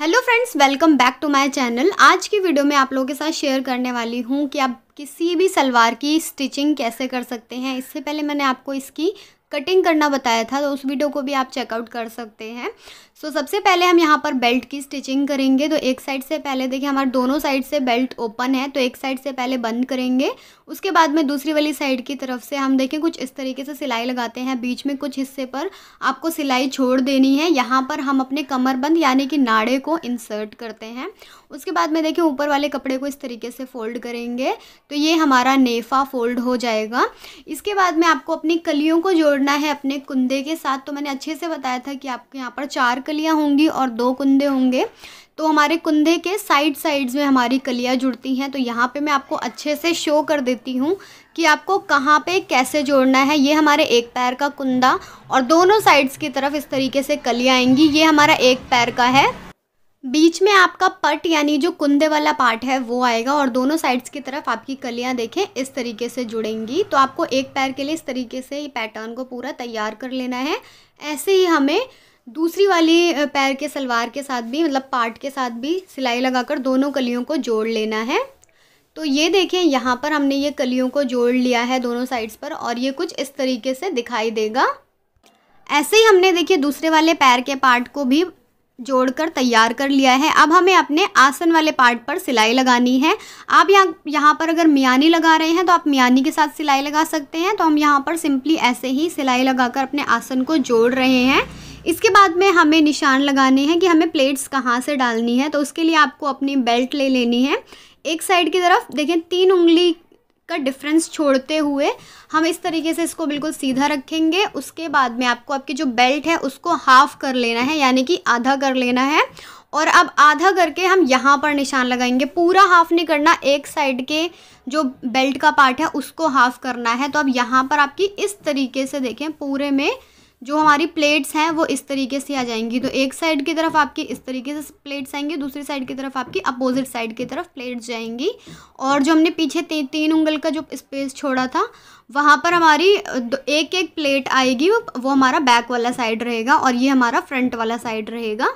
hello friends welcome back to my channel आज की video में आप लोगों के साथ शेयर करने वाली हूँ कि आप किसी भी सलवार की स्टिचिंग कैसे कर सकते हैं इससे पहले मैंने आपको इसकी कटिंग करना बताया था तो उस वीडियो को भी आप चेकआउट कर सकते हैं सो so, सबसे पहले हम यहाँ पर बेल्ट की स्टिचिंग करेंगे तो एक साइड से पहले देखिए हमारे दोनों साइड से बेल्ट ओपन है तो एक साइड से पहले बंद करेंगे उसके बाद में दूसरी वाली साइड की तरफ से हम देखें कुछ इस तरीके से सिलाई लगाते हैं बीच में कुछ हिस्से पर आपको सिलाई छोड़ देनी है यहाँ पर हम अपने कमरबंद यानी कि नाड़े को इंसर्ट करते हैं उसके बाद में देखें ऊपर वाले कपड़े को इस तरीके से फोल्ड करेंगे तो ये हमारा नेफा फोल्ड हो जाएगा इसके बाद में आपको अपनी कलियों को जोड़ना है अपने कुंदे के साथ तो मैंने अच्छे से बताया था कि आपके यहाँ पर चार कलियाँ होंगी और दो कुंदे होंगे तो हमारे कुंदे के साइड साइड्स में हमारी कलियाँ जुड़ती हैं तो यहाँ पे मैं आपको अच्छे से शो कर देती हूँ कि आपको कहाँ पे कैसे जोड़ना है ये हमारे एक पैर का कुंदा और दोनों साइड्स की तरफ इस तरीके से कलियाँ आएंगी ये हमारा एक पैर का है बीच में आपका पट यानी जो कुंदे वाला पार्ट है वो आएगा और दोनों साइड्स की तरफ आपकी कलियां देखें इस तरीके से जुड़ेंगी तो आपको एक पैर के लिए इस तरीके से ये पैटर्न को पूरा तैयार कर लेना है ऐसे ही हमें दूसरी वाली पैर के सलवार के साथ भी मतलब पार्ट के साथ भी सिलाई लगाकर दोनों कलियों को जोड़ लेना है तो ये देखें यहाँ पर हमने ये कलियों को जोड़ लिया है दोनों साइड्स पर और ये कुछ इस तरीके से दिखाई देगा ऐसे ही हमने देखिए दूसरे वाले पैर के पार्ट को भी जोड़कर तैयार कर लिया है अब हमें अपने आसन वाले पार्ट पर सिलाई लगानी है आप यहाँ यहाँ पर अगर मियानी लगा रहे हैं तो आप मियानी के साथ सिलाई लगा सकते हैं तो हम यहाँ पर सिंपली ऐसे ही सिलाई लगाकर अपने आसन को जोड़ रहे हैं इसके बाद में हमें निशान लगाने हैं कि हमें प्लेट्स कहाँ से डालनी है तो उसके लिए आपको अपनी बेल्ट ले लेनी है एक साइड की तरफ देखें तीन उंगली का डिफरेंस छोड़ते हुए हम इस तरीके से इसको बिल्कुल सीधा रखेंगे उसके बाद में आपको आपकी जो बेल्ट है उसको हाफ़ कर लेना है यानी कि आधा कर लेना है और अब आधा करके हम यहाँ पर निशान लगाएंगे पूरा हाफ नहीं करना एक साइड के जो बेल्ट का पार्ट है उसको हाफ करना है तो अब यहाँ पर आपकी इस तरीके से देखें पूरे में जो हमारी प्लेट्स हैं वो इस तरीके से आ जाएंगी तो एक साइड की तरफ आपकी इस तरीके से प्लेट्स आएंगी दूसरी साइड की तरफ आपकी अपोजिट साइड की तरफ प्लेट्स जाएंगी और जो हमने पीछे ती, तीन उंगल का जो स्पेस छोड़ा था वहाँ पर हमारी एक एक प्लेट आएगी वो हमारा बैक वाला साइड रहेगा और ये हमारा फ्रंट वाला साइड रहेगा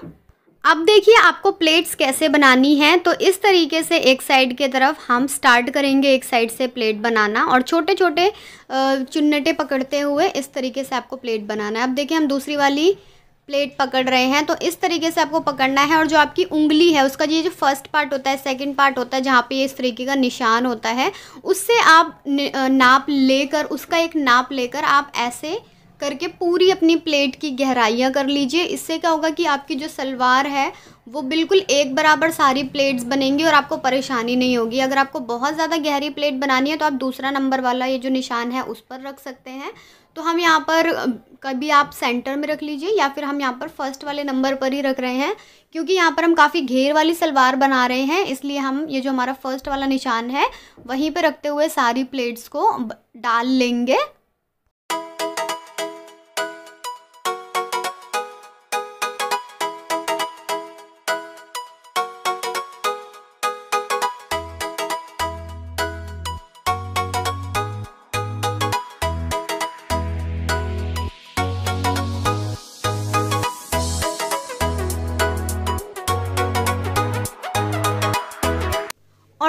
अब देखिए आपको प्लेट्स कैसे बनानी है तो इस तरीके से एक साइड के तरफ हम स्टार्ट करेंगे एक साइड से प्लेट बनाना और छोटे छोटे चुन्नटे पकड़ते हुए इस तरीके से आपको प्लेट बनाना है अब देखिए हम दूसरी वाली प्लेट पकड़ रहे हैं तो इस तरीके से आपको पकड़ना है और जो आपकी उंगली है उसका ये जो फर्स्ट पार्ट होता है सेकंड पार्ट होता है जहाँ पे ये इस तरीके का निशान होता है उससे आप नाप लेकर उसका एक नाप लेकर आप ऐसे करके पूरी अपनी प्लेट की गहराइयाँ कर लीजिए इससे क्या होगा कि आपकी जो सलवार है वो बिल्कुल एक बराबर सारी प्लेट्स बनेंगी और आपको परेशानी नहीं होगी अगर आपको बहुत ज़्यादा गहरी प्लेट बनानी है तो आप दूसरा नंबर वाला ये जो निशान है उस पर रख सकते हैं तो हम यहाँ पर कभी आप सेंटर में रख लीजिए या फिर हम यहाँ पर फर्स्ट वाले नंबर पर ही रख रहे हैं क्योंकि यहाँ पर हम काफ़ी घेर वाली सलवार बना रहे हैं इसलिए हम ये जो हमारा फर्स्ट वाला निशान है वहीं पर रखते हुए सारी प्लेट्स को डाल लेंगे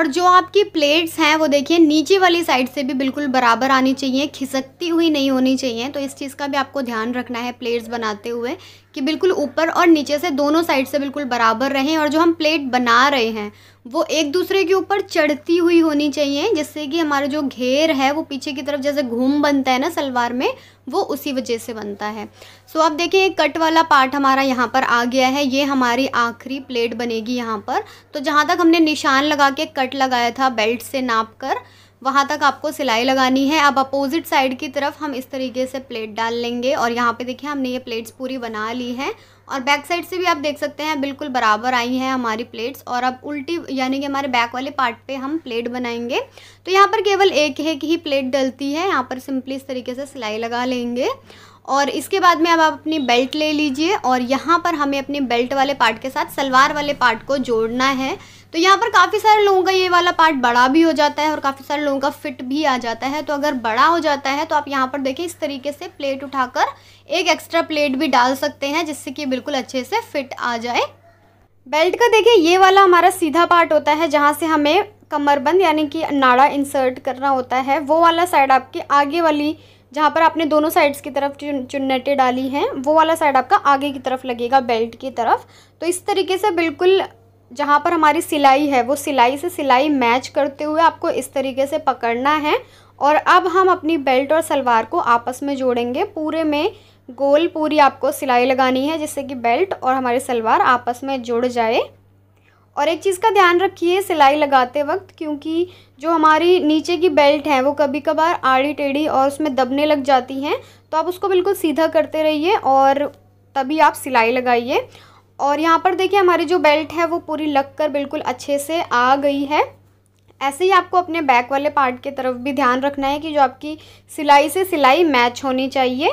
और जो आपकी प्लेट्स हैं वो देखिए नीचे वाली साइड से भी बिल्कुल बराबर आनी चाहिए खिसकती हुई नहीं होनी चाहिए तो इस चीज़ का भी आपको ध्यान रखना है प्लेट्स बनाते हुए कि बिल्कुल ऊपर और नीचे से दोनों साइड से बिल्कुल बराबर रहें और जो हम प्लेट बना रहे हैं वो एक दूसरे के ऊपर चढ़ती हुई होनी चाहिए जिससे कि हमारा जो घेर है वो पीछे की तरफ जैसे घूम बनता है ना सलवार में वो उसी वजह से बनता है सो आप देखें देखिए कट वाला पार्ट हमारा यहाँ पर आ गया है ये हमारी आखिरी प्लेट बनेगी यहाँ पर तो जहाँ तक हमने निशान लगा के कट लगाया था बेल्ट से नाप कर वहाँ तक आपको सिलाई लगानी है अब अपोजिट साइड की तरफ हम इस तरीके से प्लेट डाल लेंगे और यहाँ पे देखिए हमने ये प्लेट्स पूरी बना ली है और बैक साइड से भी आप देख सकते हैं बिल्कुल बराबर आई हैं हमारी प्लेट्स और अब उल्टी यानी कि हमारे बैक वाले पार्ट पे हम प्लेट बनाएंगे तो यहाँ पर केवल एक एक ही प्लेट डलती है यहाँ पर सिंपली इस तरीके से सिलाई लगा लेंगे और इसके बाद में अब आप अपनी बेल्ट ले लीजिए और यहाँ पर हमें अपने बेल्ट वाले पार्ट के साथ सलवार वाले पार्ट को जोड़ना है तो यहाँ पर काफ़ी सारे लोगों का ये वाला पार्ट बड़ा भी हो जाता है और काफ़ी सारे लोगों का फिट भी आ जाता है तो अगर बड़ा हो जाता है तो आप यहाँ पर देखें इस तरीके से प्लेट उठाकर एक एक्स्ट्रा प्लेट भी डाल सकते हैं जिससे कि बिल्कुल अच्छे से फिट आ जाए बेल्ट का देखिए ये वाला हमारा सीधा पार्ट होता है जहाँ से हमें कमरबंद यानी कि नाड़ा इंसर्ट करना होता है वो वाला साइड आपके आगे वाली जहाँ पर आपने दोनों साइड्स की तरफ चुन्नटें डाली हैं वो वाला साइड आपका आगे की तरफ लगेगा बेल्ट की तरफ तो इस तरीके से बिल्कुल जहाँ पर हमारी सिलाई है वो सिलाई से सिलाई मैच करते हुए आपको इस तरीके से पकड़ना है और अब हम अपनी बेल्ट और सलवार को आपस में जोड़ेंगे पूरे में गोल पूरी आपको सिलाई लगानी है जिससे कि बेल्ट और हमारी सलवार आपस में जुड़ जाए और एक चीज़ का ध्यान रखिए सिलाई लगाते वक्त क्योंकि जो हमारी नीचे की बेल्ट है वो कभी कभार आड़ी टेढ़ी और उसमें दबने लग जाती हैं तो आप उसको बिल्कुल सीधा करते रहिए और तभी आप सिलाई लगाइए और यहाँ पर देखिए हमारी जो बेल्ट है वो पूरी लग कर बिल्कुल अच्छे से आ गई है ऐसे ही आपको अपने बैक वाले पार्ट की तरफ भी ध्यान रखना है कि जो आपकी सिलाई से सिलाई मैच होनी चाहिए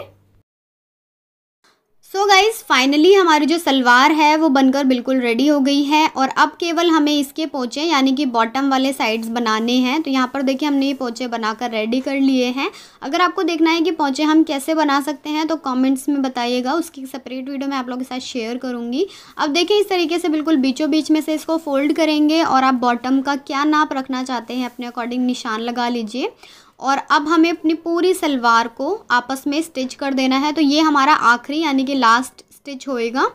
सो गाइज़ फाइनली हमारी जो सलवार है वो बनकर बिल्कुल रेडी हो गई है और अब केवल हमें इसके पोचे यानी कि बॉटम वाले साइड्स बनाने हैं तो यहाँ पर देखिए हमने ये पोचे बनाकर रेडी कर लिए हैं अगर आपको देखना है कि पोचे हम कैसे बना सकते हैं तो कमेंट्स में बताइएगा उसकी सेपरेट वीडियो मैं आप लोगों के साथ शेयर करूँगी अब देखिए इस तरीके से बिल्कुल बीचों बीच में से इसको फोल्ड करेंगे और आप बॉटम का क्या नाप रखना चाहते हैं अपने अकॉर्डिंग निशान लगा लीजिए और अब हमें अपनी पूरी सलवार को आपस में स्टिच कर देना है तो ये हमारा आखिरी यानी कि लास्ट स्टिच होएगा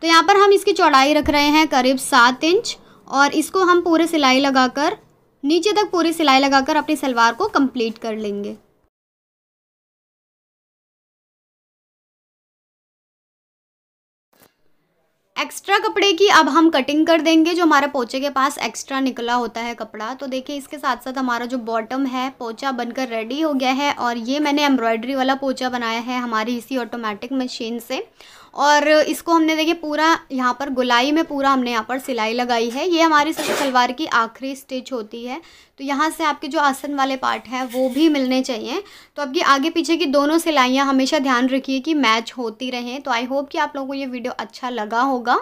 तो यहाँ पर हम इसकी चौड़ाई रख रहे हैं करीब सात इंच और इसको हम पूरे सिलाई लगाकर नीचे तक पूरी सिलाई लगाकर अपनी सलवार को कंप्लीट कर लेंगे एक्स्ट्रा कपड़े की अब हम कटिंग कर देंगे जो हमारा पोचे के पास एक्स्ट्रा निकला होता है कपड़ा तो देखिए इसके साथ साथ हमारा जो बॉटम है पोचा बनकर रेडी हो गया है और ये मैंने एम्ब्रॉयडरी वाला पोचा बनाया है हमारी इसी ऑटोमेटिक मशीन से और इसको हमने देखिए पूरा यहाँ पर गुलाई में पूरा हमने यहाँ पर सिलाई लगाई है ये हमारी सलवार की आखिरी स्टिच होती है तो यहाँ से आपके जो आसन वाले पार्ट है वो भी मिलने चाहिए तो आपकी आगे पीछे की दोनों सिलाइयाँ हमेशा ध्यान रखिए कि मैच होती रहें तो आई होप कि आप लोगों को ये वीडियो अच्छा लगा होगा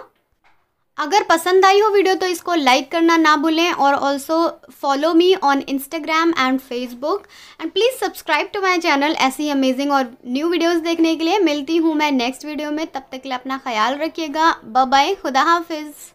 अगर पसंद आई हो वीडियो तो इसको लाइक करना ना भूलें और also follow me on Instagram and Facebook and please subscribe to my channel ऐसी अमेजिंग और न्यू वीडियोस देखने के लिए मिलती हूँ मैं नेक्स्ट वीडियो में तब तक के लिए अपना ख्याल रखिएगा बाय खुदा हाफिज़